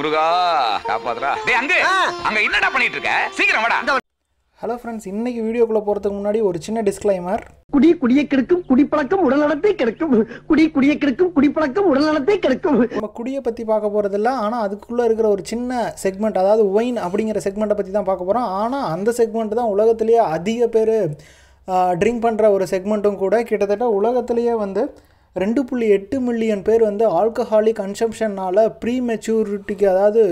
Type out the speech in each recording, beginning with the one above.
முருகா காப்பாத்துறா டேய் அங்க அங்க என்னடா பண்ணிட்டு இருக்க சீக்கிரம் வாடா ஹலோ ஃப்ரெண்ட்ஸ் இன்னைக்கு வீடியோக்குள்ள போறதுக்கு முன்னாடி ஒரு சின்ன டிஸ்க்ளைமர் குடி குடிய கெடுக்கும் குடிப்பழக்கம் உடல் நலத்தை கெடுக்கும் குடி குடிய கெடுக்கும் குடிப்பழக்கம் உடல் நலத்தை கெடுக்கும் நம்ம குடியை பற்றி பார்க்க போகிறதில்ல ஆனால் அதுக்குள்ளே இருக்கிற ஒரு சின்ன செக்மெண்ட் அதாவது ஒயின் அப்படிங்கிற செக்மெண்ட்டை பற்றி தான் பார்க்க போகிறோம் ஆனால் அந்த செக்மெண்ட் தான் உலகத்திலேயே அதிக பேர் ட்ரிங்க் பண்ணுற ஒரு செக்மெண்ட்டும் கூட கிட்டத்தட்ட உலகத்திலேயே வந்து ரெண்டு புள்ளி எட்டு மில்லியன் பேர் வந்து ஆல்கஹாலிக் கன்சம்ஷன்னால் ப்ரீ மெச்சூரிட்டிக்கு அதாவது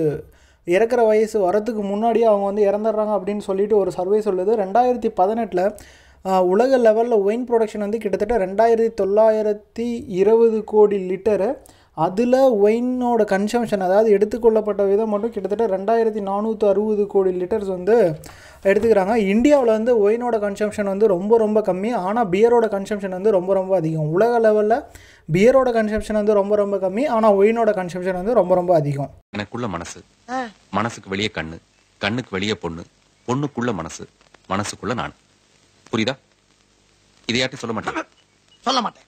இறக்குற வயசு வரத்துக்கு முன்னாடியே அவங்க வந்து இறந்துடுறாங்க அப்படின்னு சொல்லிட்டு ஒரு சர்வே சொல்லுது ரெண்டாயிரத்தி பதினெட்டில் உலக லெவலில் ஒயின் ப்ரொடக்ஷன் வந்து கிட்டத்தட்ட ரெண்டாயிரத்தி தொள்ளாயிரத்தி இருபது கோடி லிட்டரு அதில் ஒயினோட கன்சம்ஷன் அதாவது எடுத்துக்கொள்ளப்பட்ட விதம் மட்டும் கிட்டத்தட்ட ரெண்டாயிரத்தி நானூற்றி அறுபது கோடி லிட்டர்ஸ் வந்து எடுத்துக்கிறாங்க இந்தியாவில் வந்து ஒயினோட கன்சம்ஷன் வந்து ரொம்ப ரொம்ப கம்மி ஆனால் பியரோட கன்சம்ஷன் வந்து ரொம்ப ரொம்ப அதிகம் உலக லெவலில் பியரோட கன்சம்ஷன் வந்து ரொம்ப ரொம்ப கம்மி ஆனால் ஒயினோட கன்சம்ஷன் வந்து ரொம்ப ரொம்ப அதிகம் எனக்குள்ள மனசு மனசுக்கு வெளியே கண்ணு கண்ணுக்கு வெளியே பொண்ணு பொண்ணுக்குள்ள மனசு மனசுக்குள்ள நான் புரியுதா இதையாட்டி சொல்ல மாட்டேன் சொல்ல மாட்டேன்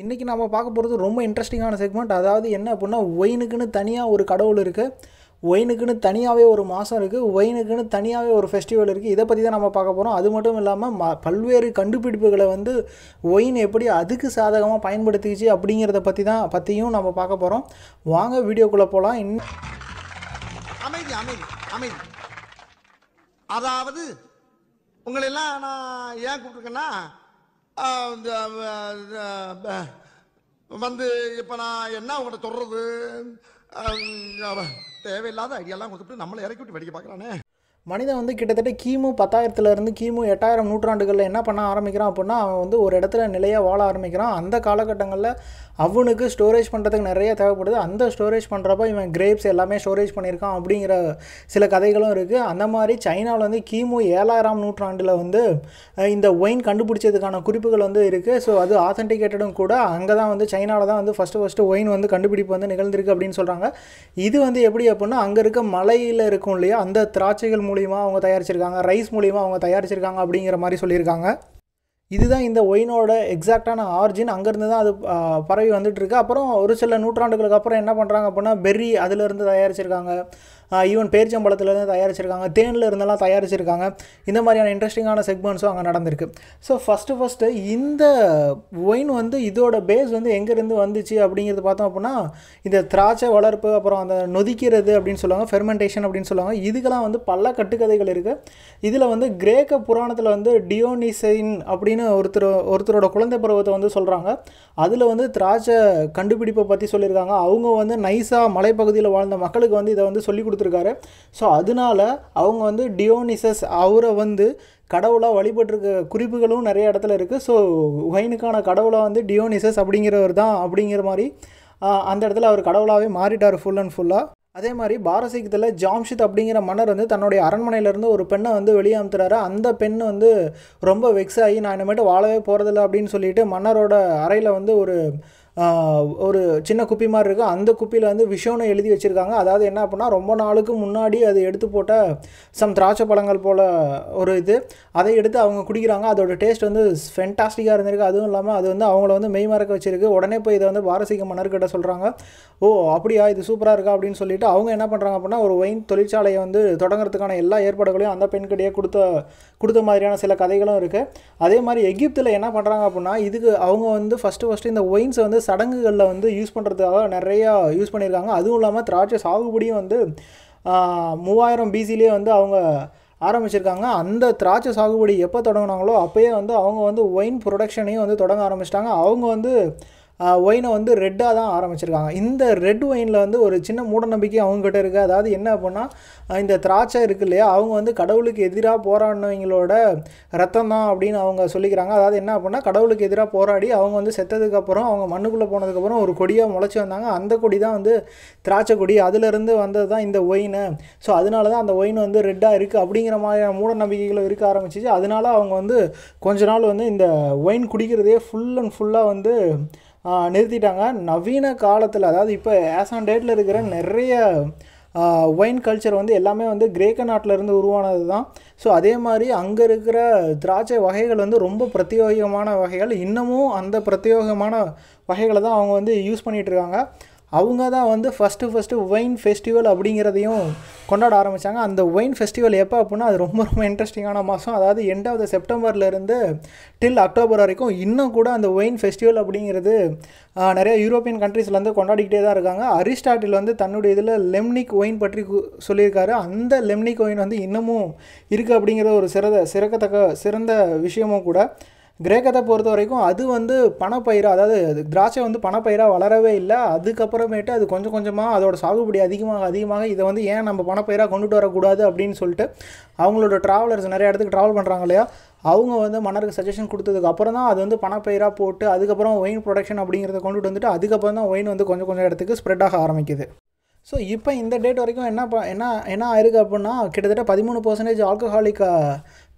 இன்றைக்கி நம்ம பார்க்க போகிறது ரொம்ப இன்ட்ரெஸ்டிங்கான செக்மெண்ட் அதாவது என்ன அப்படின்னா ஒயினுக்குன்னு தனியாக ஒரு கடவுள் இருக்குது ஒயினுக்குன்னு தனியாகவே ஒரு மாதம் இருக்குது ஒயினுக்குன்னு தனியாகவே ஒரு ஃபெஸ்டிவல் இருக்குது இதை பற்றி தான் நம்ம பார்க்க போகிறோம் அது மட்டும் இல்லாமல் ம பல்வேறு கண்டுபிடிப்புகளை வந்து ஒயின் எப்படி அதுக்கு சாதகமாக பயன்படுத்திக்கிச்சு அப்படிங்கிறத பற்றி தான் பற்றியும் நம்ம பார்க்க போகிறோம் வாங்க வீடியோக்குள்ளே போகலாம் இன்னும் அமைதி அமைதி அமைதி அதாவது உங்களெல்லாம் நான் ஏன் கூப்பிட்டுருக்கேன்னா வந்து இப்போ நான் என்ன உங்கள்கிட்ட தொடர்றது தேவையில்லாத ஐடியாலாம் கொடுத்துட்டு நம்மளை இறக்கி விட்டு வேடிக்கை பார்க்குறானே மனிதன் வந்து கிட்டத்தட்ட கிமு பத்தாயிரத்துலேருந்து கிமு எட்டாயிரம் நூற்றாண்டுகளில் என்ன பண்ண ஆரம்பிக்கிறான் அப்படின்னா அவன் வந்து ஒரு இடத்துல நிலையாக வாழ ஆரம்பிக்கிறான் அந்த காலகட்டங்களில் அவனுக்கு ஸ்டோரேஜ் பண்ணுறதுக்கு நிறைய தேவைப்படுது அந்த ஸ்டோரேஜ் பண்ணுறப்ப இவன் கிரேப்ஸ் எல்லாமே ஸ்டோரேஜ் பண்ணியிருக்கான் அப்படிங்கிற சில கதைகளும் இருக்குது அந்த மாதிரி சைனாவில் வந்து கிமு ஏழாயிரம் நூற்றாண்டில் வந்து இந்த ஒயின் கண்டுபிடிச்சதுக்கான குறிப்புகள் வந்து இருக்குது ஸோ அது ஆத்தன்டிகேட்டடும் கூட அங்கே தான் வந்து சைனாவில் தான் வந்து ஃபஸ்ட்டு ஃபஸ்ட்டு ஒயின் வந்து கண்டுபிடிப்பு வந்து நிகழ்ந்திருக்கு அப்படின்னு சொல்கிறாங்க இது வந்து எப்படி அப்படின்னா அங்கே இருக்க மலையில் இருக்கும் இல்லையா அந்த திராட்சைகள் மூலிமா அவங்க தயாரிச்சிருக்காங்க ரைஸ் மூலிமா அவங்க தயாரிச்சிருக்காங்க அப்படிங்கிற மாதிரி சொல்லியிருக்காங்க இதுதான் இந்த ஒயினோட எக்ஸாக்டான ஆர்ஜின் அங்கேருந்து தான் அது பரவி வந்துட்டுருக்கு அப்புறம் ஒரு சில நூற்றாண்டுகளுக்கு அப்புறம் என்ன பண்ணுறாங்க அப்படின்னா பெர்ரி அதிலிருந்து தயாரிச்சிருக்காங்க ஈவன் பேரிச்சம்பழத்துலேருந்து தயாரிச்சிருக்காங்க தேனில் இருந்தெல்லாம் தயாரிச்சிருக்காங்க இந்த மாதிரியான இன்ட்ரெஸ்டிங்கான செக்மெண்ட்ஸும் அங்கே நடந்திருக்கு ஸோ ஃபஸ்ட்டு ஃபஸ்ட்டு இந்த ஒயின் வந்து இதோட பேஸ் வந்து எங்கேருந்து வந்துச்சு அப்படிங்கிறது பார்த்தோம் அப்படின்னா இந்த திராட்சை வளர்ப்பு அப்புறம் அந்த நொதிக்கிறது அப்படின்னு சொல்லுவாங்க ஃபெர்மெண்டேஷன் அப்படின்னு சொல்லுவாங்க இதுக்கெல்லாம் வந்து பல கட்டுக்கதைகள் இருக்குது இதில் வந்து கிரேக்க புராணத்தில் வந்து டியோனிசைன் அப்படின்னு ஒருத்தர் ஒருத்தரோட குழந்தை பருவத்தை வந்து சொல்கிறாங்க அதில் வந்து திராட்சை கண்டுபிடிப்பை பற்றி சொல்லியிருக்காங்க அவங்க வந்து நைஸாக மலைப்பகுதியில் வாழ்ந்த மக்களுக்கு வந்து இதை வந்து சொல்லி கொடுத்து கொடுத்துருக்காரு ஸோ அதனால அவங்க வந்து டியோனிசஸ் அவரை வந்து கடவுளாக வழிபட்டிருக்க குறிப்புகளும் நிறைய இடத்துல இருக்குது ஸோ ஒயினுக்கான கடவுளாக வந்து டியோனிசஸ் அப்படிங்கிறவர் தான் அப்படிங்கிற மாதிரி அந்த இடத்துல அவர் கடவுளாகவே மாறிட்டார் ஃபுல் அண்ட் ஃபுல்லாக அதே மாதிரி பாரசீகத்தில் ஜாம்ஷித் அப்படிங்கிற மன்னர் வந்து தன்னுடைய அரண்மனையிலேருந்து ஒரு பெண்ணை வந்து வெளியே அமுத்துறாரு அந்த பெண் வந்து ரொம்ப வெக்ஸ் ஆகி நான் இனிமேட்டு வாழவே போகிறதில்ல அப்படின்னு சொல்லிட்டு மன்னரோட அறையில் வந்து ஒரு ஒரு சின்ன குப்பி மாதிரி இருக்குது அந்த குப்பியில் வந்து விஷோனை எழுதி வச்சுருக்காங்க அதாவது என்ன அப்படின்னா ரொம்ப நாளுக்கு முன்னாடி அது எடுத்து போட்ட சம் திராட்சை பழங்கள் போல் ஒரு இது அதை எடுத்து அவங்க குடிக்கிறாங்க அதோட டேஸ்ட் வந்து ஃபென்டாஸ்டிக்காக இருந்திருக்கு அதுவும் இல்லாமல் அது வந்து அவங்கள வந்து மெய் மறக்க வச்சிருக்கு உடனே போய் இதை வந்து பாரசீக மன்னர்கிட்ட சொல்கிறாங்க ஓ அப்படியா இது சூப்பராக இருக்கா அப்படின்னு சொல்லிட்டு அவங்க என்ன பண்ணுறாங்க அப்படின்னா ஒரு ஒயின் தொழிற்சாலையை வந்து தொடங்குறதுக்கான எல்லா ஏற்பாடுகளையும் அந்த பெண்கிட்டையே கொடுத்த கொடுத்த மாதிரியான சில கதைகளும் இருக்குது அதே மாதிரி எகிப்தில் என்ன பண்ணுறாங்க அப்படின்னா இதுக்கு அவங்க வந்து ஃபஸ்ட்டு ஃபஸ்ட்டு இந்த ஒயின்ஸை வந்து சடங்குகளில் வந்து யூஸ் பண்ணுறதுக்காக நிறையா யூஸ் பண்ணியிருக்காங்க அதுவும் இல்லாமல் திராட்சை சாகுபடியும் வந்து மூவாயிரம் பிசிலே வந்து அவங்க ஆரம்பிச்சிருக்காங்க அந்த திராட்சை சாகுபடி எப்போ தொடங்கினாங்களோ அப்போயே வந்து அவங்க வந்து ஒயின் ப்ரொடக்ஷனையும் வந்து தொடங்க ஆரம்பிச்சிட்டாங்க அவங்க வந்து ஒயினை வந்து ரெட்டாக தான் ஆரம்பிச்சிருக்காங்க இந்த ரெட் ஒயினில் வந்து ஒரு சின்ன மூடநம்பிக்கை அவங்ககிட்ட இருக்குது அதாவது என்ன அப்படின்னா இந்த திராட்சை இருக்கு இல்லையா அவங்க வந்து கடவுளுக்கு எதிராக போராடினவங்களோட ரத்தம் தான் அப்படின்னு அவங்க சொல்லிக்கிறாங்க அதாவது என்ன அப்படின்னா கடவுளுக்கு எதிராக போராடி அவங்க வந்து செத்ததுக்கப்புறம் அவங்க மண்ணுக்குள்ளே போனதுக்கப்புறம் ஒரு கொடியாக முளைச்சி வந்தாங்க அந்த கொடி தான் வந்து திராட்சை கொடி அதிலிருந்து வந்தது தான் இந்த ஒயினு ஸோ அதனால தான் அந்த ஒயின் வந்து ரெட்டாக இருக்குது அப்படிங்கிற மாதிரியான மூடநம்பிக்கைகளும் இருக்க ஆரம்பிச்சிச்சு அதனால அவங்க வந்து கொஞ்ச நாள் வந்து இந்த ஒயின் குடிக்கிறதே ஃபுல் அண்ட் ஃபுல்லாக வந்து நிறுத்திட்டாங்க நவீன காலத்தில் அதாவது இப்போ ஆஸ் ஆன் டேட்டில் இருக்கிற நிறைய ஒயின் கல்ச்சர் வந்து எல்லாமே வந்து கிரேக்க நாட்டிலேருந்து உருவானது தான் ஸோ அதே மாதிரி அங்கே இருக்கிற திராட்சை வகைகள் வந்து ரொம்ப பிரத்யோகமான வகைகள் இன்னமும் அந்த பிரத்யோகமான வகைகளை தான் அவங்க வந்து யூஸ் பண்ணிகிட்ருக்காங்க அவங்க தான் வந்து ஃபஸ்ட்டு ஃபஸ்ட்டு ஒயின் ஃபெஸ்டிவல் அப்படிங்கிறதையும் கொண்டாட ஆரம்பித்தாங்க அந்த ஒயின் ஃபெஸ்டிவல் எப்போ அப்படின்னா அது ரொம்ப ரொம்ப இன்ட்ரெஸ்டிங்கான மாதம் அதாவது எண்ட் ஆஃப் த செப்டம்பர்லேருந்து டில் அக்டோபர் வரைக்கும் இன்னும் கூட அந்த ஒயின் ஃபெஸ்டிவல் அப்படிங்கிறது நிறைய யூரோப்பியன் கண்ட்ரீஸ்லேருந்து கொண்டாடிக்கிட்டே தான் இருக்காங்க அரிஸ்டாட்டில் வந்து தன்னுடைய இதில் லெம்னிக் ஒயின் பற்றி சொல்லியிருக்காரு அந்த லெம்னிக் ஒயின் வந்து இன்னமும் இருக்குது அப்படிங்கிற ஒரு சிறந்த சிறக்கத்தக்க சிறந்த விஷயமும் கூட கிரேக்கத்தை பொறுத்த வரைக்கும் அது வந்து பணப்பயிராக அதாவது திராட்சை வந்து பணப்பயிராக வளரவே இல்லை அதுக்கப்புறமேட்டு அது கொஞ்சம் கொஞ்சமாக அதோட சாகுபடி அதிகமாக அதிகமாக இதை வந்து ஏன் நம்ம பணப்பயிராக கொண்டுட்டு வரக்கூடாது அப்படின்னு சொல்லிட்டு அவங்களோட ட்ராவலர்ஸ் நிறைய இடத்துக்கு ட்ராவல் பண்ணுறாங்க இல்லையா அவங்க வந்து மன்னருக்கு சஜஷன் கொடுத்ததுக்கு அப்புறம் தான் அது வந்து பணப்பயிராக போட்டு அதுக்கப்புறம் ஒயின் ப்ரொடக்ஷன் அப்படிங்கிறத கொண்டுட்டு வந்துட்டு அதுக்கப்புறம் தான் ஒயின் வந்து கொஞ்சம் கொஞ்சம் இடத்துக்கு ஸ்ப்ரெட் ஆக ஆரம்பிக்குது ஸோ இப்போ இந்த டேட் வரைக்கும் என்ன ப என்ன என்ன ஆயிருக்கு அப்படின்னா கிட்டத்தட்ட பதிமூணு பர்சன்டேஜ் ஆல்கஹாலிக்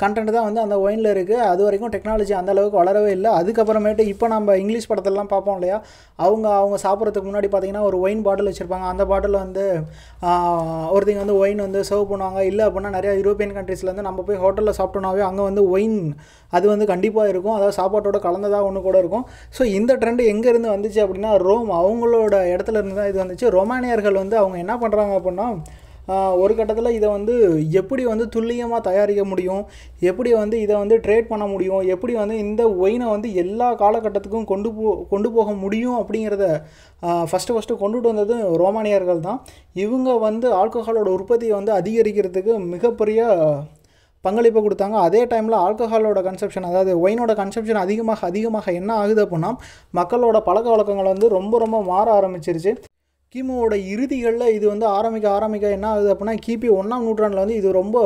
கண்டென்ட் தான் வந்து அந்த ஒயினில் இருக்குது அது வரைக்கும் டெக்னாலஜி அந்தளவுக்கு வளரவே இல்லை அதுக்கப்புறமேட்டு இப்போ நம்ம இங்கிலீஷ் படத்திலலாம் பார்ப்போம் இல்லையா அவங்க அவங்க சாப்பிட்றதுக்கு முன்னாடி பார்த்திங்கன்னா ஒரு ஒயின் பாட்டில் வச்சுருப்பாங்க அந்த பாட்டில் வந்து ஒருத்தங்க வந்து ஒயின் வந்து சர்வ் பண்ணுவாங்க இல்லை அப்படின்னா நிறையா யூரோப்பியன் கண்ட்ரீஸ்லேருந்து நம்ம போய் ஹோட்டலில் சாப்பிட்டோனாவே அங்கே வந்து ஒயின் அது வந்து கண்டிப்பாக இருக்கும் அதாவது சாப்பாட்டோட கலந்ததாக ஒன்று கூட இருக்கும் ஸோ இந்த ட்ரெண்ட் எங்கேருந்து வந்துச்சு அப்படின்னா ரோம் அவங்களோட இடத்துல இருந்து தான் இது வந்துச்சு ரொமானியர்கள் வந்து வந்து அவங்க என்ன பண்ணுறாங்க அப்படின்னா ஒரு கட்டத்தில் இதை வந்து எப்படி வந்து துல்லியமாக தயாரிக்க முடியும் எப்படி வந்து இதை வந்து ட்ரேட் பண்ண முடியும் எப்படி வந்து இந்த ஒயினை வந்து எல்லா காலகட்டத்துக்கும் கொண்டு போ கொண்டு போக முடியும் அப்படிங்கிறத ஃபஸ்ட்டு ஃபஸ்ட்டு கொண்டுட்டு வந்தது ரோமானியர்கள் தான் இவங்க வந்து ஆல்கஹாலோட உற்பத்தியை வந்து அதிகரிக்கிறதுக்கு மிகப்பெரிய பங்களிப்பை கொடுத்தாங்க அதே டைமில் ஆல்கஹாலோட கன்சப்ஷன் அதாவது ஒயினோட கன்சப்ஷன் அதிகமாக அதிகமாக என்ன ஆகுது அப்படின்னா மக்களோட பழக்க வழக்கங்கள் வந்து ரொம்ப ரொம்ப மாற ஆரம்பிச்சிருச்சு கிமுவோட இறுதிகளில் இது வந்து ஆரம்பிக்க ஆரம்பிக்க என்ன ஆகுது அப்படின்னா கிபி ஒன்றாம் நூற்றாண்டில் வந்து இது ரொம்ப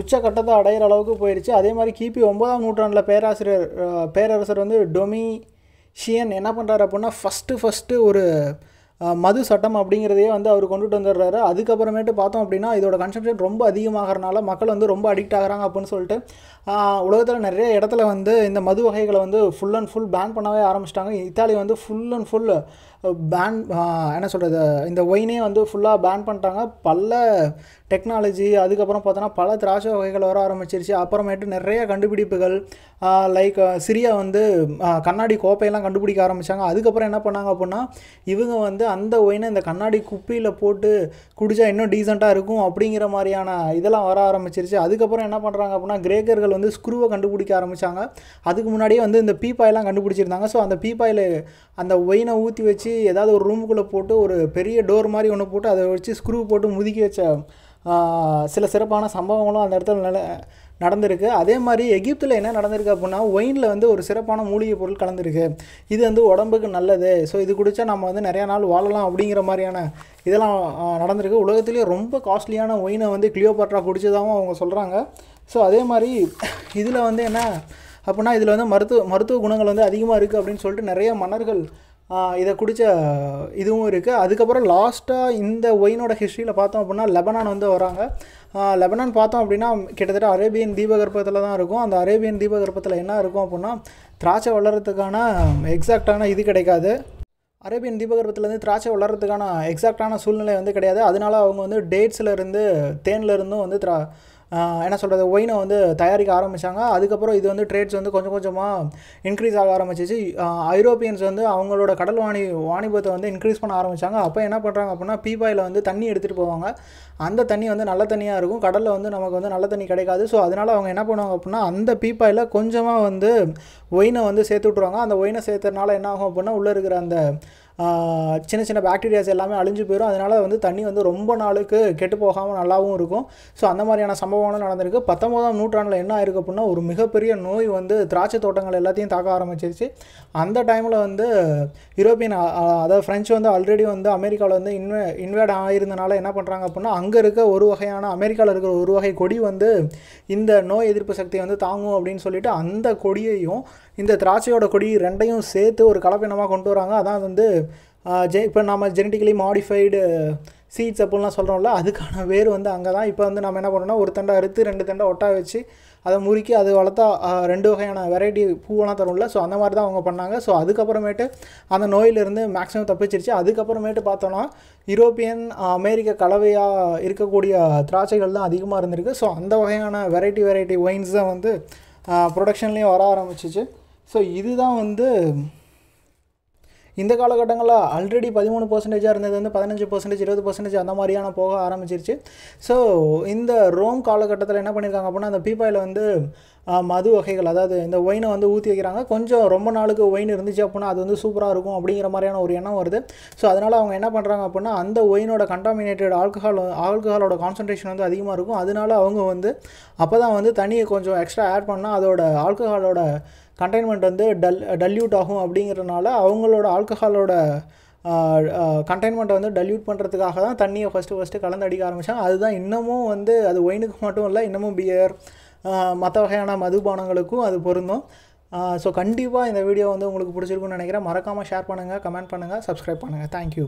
உச்சக்கட்டத்தை அடையிற அளவுக்கு போயிடுச்சு அதே மாதிரி கிபி ஒன்பதாம் நூற்றாண்டில் பேராசிரியர் பேரரசர் வந்து டொமிஷியன் என்ன பண்ணுறாரு அப்படின்னா ஃபஸ்ட்டு ஃபஸ்ட்டு ஒரு மது சட்டம் அப்படிங்கிறதையே வந்து அவர் கொண்டுட்டு வந்துடுறாரு அதுக்கப்புறமேட்டு பார்த்தோம் அப்படின்னா இதோட கன்சம்ஷன் ரொம்ப அதிகமாகறனால மக்கள் வந்து ரொம்ப அடிக்ட் ஆகிறாங்க அப்படின்னு சொல்லிட்டு உலகத்தில் நிறைய இடத்துல வந்து இந்த மது வகைகளை வந்து ஃபுல் அண்ட் ஃபுல் பேன் பண்ணவே ஆரம்பிச்சிட்டாங்க இத்தாலி வந்து ஃபுல் அண்ட் ஃபுல் பேன் என்ன சொல்கிறது இந்த ஒயினே வந்து ஃபுல்லாக பேன் பண்ணிட்டாங்க பல டெக்னாலஜி அதுக்கப்புறம் பார்த்தோன்னா பல திராட்சை வகைகள் வர ஆரம்பிச்சிருச்சு அப்புறமேட்டு நிறைய கண்டுபிடிப்புகள் லைக் சிரியா வந்து கண்ணாடி கோப்பையெல்லாம் கண்டுபிடிக்க ஆரம்பித்தாங்க அதுக்கப்புறம் என்ன பண்ணாங்க அப்படின்னா இவங்க வந்து அந்த ஒயினை இந்த கண்ணாடி குப்பியில் போட்டு குடித்தா இன்னும் டீசெண்டாக இருக்கும் அப்படிங்கிற மாதிரியான இதெல்லாம் வர ஆரம்பிச்சிருச்சு அதுக்கப்புறம் என்ன பண்ணுறாங்க அப்படின்னா கிரேக்கர்கள் வந்து ஸ்க்ரூவை கண்டுபிடிக்க ஆரம்பித்தாங்க அதுக்கு முன்னாடியே வந்து இந்த பீப்பாயெலாம் கண்டுபிடிச்சிருந்தாங்க ஸோ அந்த பீப்பாயில் அந்த ஒயினை ஊற்றி வச்சு ஏதாவது ஒரு ரூமுக்குள்ளே போட்டு ஒரு பெரிய டோர் மாதிரி ஒன்று போட்டு அதை வச்சு ஸ்க்ரூ போட்டு முதுக்கி வச்ச சில சிறப்பான சம்பவங்களும் அந்த இடத்துல நில நடந்திருக்கு அதே மாதிரி எகிப்தில் என்ன நடந்திருக்கு அப்படின்னா ஒயினில் வந்து ஒரு சிறப்பான மூலிகை பொருள் கலந்துருக்கு இது வந்து உடம்புக்கு நல்லது ஸோ இது குடித்தா நம்ம வந்து நிறையா நாள் வாழலாம் அப்படிங்கிற மாதிரியான இதெல்லாம் நடந்திருக்கு உலகத்துலேயே ரொம்ப காஸ்ட்லியான ஒயினை வந்து கிளியோபாட்ரா குடித்ததாகவும் அவங்க சொல்கிறாங்க ஸோ அதே மாதிரி இதில் வந்து என்ன அப்படின்னா இதில் வந்து மருத்துவ மருத்துவ குணங்கள் வந்து அதிகமாக இருக்குது அப்படின்னு சொல்லிட்டு நிறைய மன்னர்கள் இதை குடித்த இதுவும் இருக்குது அதுக்கப்புறம் லாஸ்ட்டாக இந்த ஒயினோட ஹிஸ்ட்ரியில் பார்த்தோம் அப்படின்னா லெபனான் வந்து வராங்க லெபனான் பார்த்தோம் அப்படின்னா கிட்டத்தட்ட அரேபியன் தீபகற்பத்தில் தான் இருக்கும் அந்த அரேபியன் தீபகற்பத்தில் என்ன இருக்கும் அப்படின்னா திராட்சை வளர்கிறதுக்கான எக்ஸாக்டான இது கிடைக்காது அரேபியன் தீபகற்பத்துலேருந்து திராட்சை வளர்கிறதுக்கான எக்ஸாக்டான சூழ்நிலை வந்து கிடையாது அதனால அவங்க வந்து டேட்ஸ்லேருந்து தேன்லேருந்தும் வந்து திரா என்ன சொல்கிறது ஒயினை வந்து தயாரிக்க ஆரம்பித்தாங்க அதுக்கப்புறம் இது வந்து ட்ரேட்ஸ் வந்து கொஞ்சம் கொஞ்சமாக இன்க்ரீஸ் ஆக ஆரம்பிச்சிச்சு ஐரோப்பியன்ஸ் வந்து அவங்களோட கடல் வாணி வாணிபத்தை வந்து இன்க்ரீஸ் பண்ண ஆரம்பித்தாங்க அப்போ என்ன பண்ணுறாங்க அப்படின்னா பீபாயில் வந்து தண்ணி எடுத்துகிட்டு போவாங்க அந்த தண்ணி வந்து நல்ல தண்ணியாக இருக்கும் கடலில் வந்து நமக்கு வந்து நல்ல தண்ணி கிடைக்காது ஸோ அதனால் அவங்க என்ன பண்ணுவாங்க அப்படின்னா அந்த பீப்பாயில் கொஞ்சமாக வந்து ஒயினை வந்து சேர்த்து விட்ருவாங்க அந்த ஒயினை சேர்த்துறதுனால என்ன ஆகும் அப்படின்னா உள்ளே இருக்கிற அந்த சின்ன சின்ன பாக்டீரியாஸ் எல்லாமே அழிஞ்சு போயிடும் அதனால் வந்து தண்ணி வந்து ரொம்ப நாளுக்கு கெட்டு போகாமல் நல்லாவும் இருக்கும் ஸோ அந்த மாதிரியான சம்பவங்களும் நடந்திருக்கு பத்தொம்போதாம் நூற்றாண்டில் என்ன ஆயிருக்கு அப்படின்னா ஒரு மிகப்பெரிய நோய் வந்து திராட்சை தோட்டங்கள் எல்லாத்தையும் தாக்க ஆரம்பிச்சிருச்சு அந்த டைமில் வந்து யூரோப்பியன் அதாவது ஃப்ரெஞ்சு வந்து ஆல்ரெடி வந்து அமெரிக்காவில் வந்து இன்வே இன்வேட் ஆகியிருந்தனால என்ன பண்ணுறாங்க அப்படின்னா அங்கே இருக்க ஒரு வகையான அமெரிக்காவில் இருக்கிற ஒரு வகை கொடி வந்து இந்த நோய் எதிர்ப்பு சக்தியை வந்து தாங்கும் அப்படின்னு சொல்லிட்டு அந்த கொடியையும் இந்த திராட்சையோட கொடி ரெண்டையும் சேர்த்து ஒரு கலப்பினமாக கொண்டு வராங்க அதான் வந்து ஜெ இப்போ நம்ம ஜெனட்டிக்கலி மாடிஃபைடு சீட்ஸ் அப்படிலாம் சொல்கிறோம்ல அதுக்கான வேர் வந்து அங்கே தான் இப்போ வந்து நம்ம என்ன பண்ணுறோம்னா ஒரு தண்டை அறுத்து ரெண்டு தண்டை ஒட்டா வச்சு அதை முறுக்கி அது வளர்த்தா ரெண்டு வகையான வெரைட்டி பூவெல்லாம் தரும்ல ஸோ அந்த மாதிரி தான் அவங்க பண்ணாங்க ஸோ அதுக்கப்புறமேட்டு அந்த நோயிலிருந்து மேக்ஸிமம் தப்பிச்சிருச்சு அதுக்கப்புறமேட்டு பார்த்தோன்னா யூரோப்பியன் அமெரிக்க கலவையாக இருக்கக்கூடிய திராட்சைகள் தான் அதிகமாக இருந்திருக்கு ஸோ அந்த வகையான வெரைட்டி வெரைட்டி ஒயின்ஸ் தான் வந்து ப்ரொடக்ஷன்லேயும் வர ஆரம்பிச்சிச்சு ஸோ இதுதான் வந்து இந்த காலகட்டங்களில் ஆல்ரெடி பதிமூணு பர்சன்டேஜாக இருந்தது வந்து பதினஞ்சு பர்சன்டேஜ் இருபது பர்சன்டேஜ் அந்த மாதிரியான போக ஆரம்பிச்சிருச்சு ஸோ இந்த ரோம் காலகட்டத்தில் என்ன பண்ணியிருக்காங்க அப்படின்னா அந்த பீப்பாயில் வந்து மது வகைகள் அதாவது இந்த ஒயினை வந்து ஊற்றி வைக்கிறாங்க கொஞ்சம் ரொம்ப நாளுக்கு ஒயின் இருந்துச்சு அப்படின்னா அது வந்து சூப்பராக இருக்கும் அப்படிங்கிற மாதிரியான ஒரு எண்ணம் வருது ஸோ அதனால் அவங்க என்ன பண்ணுறாங்க அப்படின்னா அந்த ஒயினோட கண்டாமினேட்டட் ஆல்கஹால் ஆல்கஹாலோட கான்சன்ட்ரேஷன் வந்து அதிகமாக இருக்கும் அதனால அவங்க வந்து அப்போ தான் வந்து தண்ணியை கொஞ்சம் எக்ஸ்ட்ரா ஆட் பண்ணால் அதோட ஆல்கஹாலோட கண்டெய்ன்மெண்ட் வந்து டல் டல்யூட் ஆகும் அப்படிங்கிறனால அவங்களோட ஆல்கஹாலோட கண்டெய்ன்மெண்ட்டை வந்து டல்யூட் பண்ணுறதுக்காக தான் தண்ணியை ஃபஸ்ட்டு ஃபஸ்ட்டு கலந்து அடிக்க ஆரம்பித்தாங்க அதுதான் இன்னமும் வந்து அது ஒயினுக்கு மட்டும் இல்லை இன்னமும் பியர் மற்ற வகையான மதுபானங்களுக்கும் அது பொருந்தும் ஸோ கண்டிப்பாக இந்த வீடியோ வந்து உங்களுக்கு பிடிச்சிருக்குன்னு நினைக்கிறேன் மறக்காமல் ஷேர் பண்ணுங்கள் கமெண்ட் பண்ணுங்கள் சப்ஸ்கிரைப் பண்ணுங்கள் தேங்க்யூ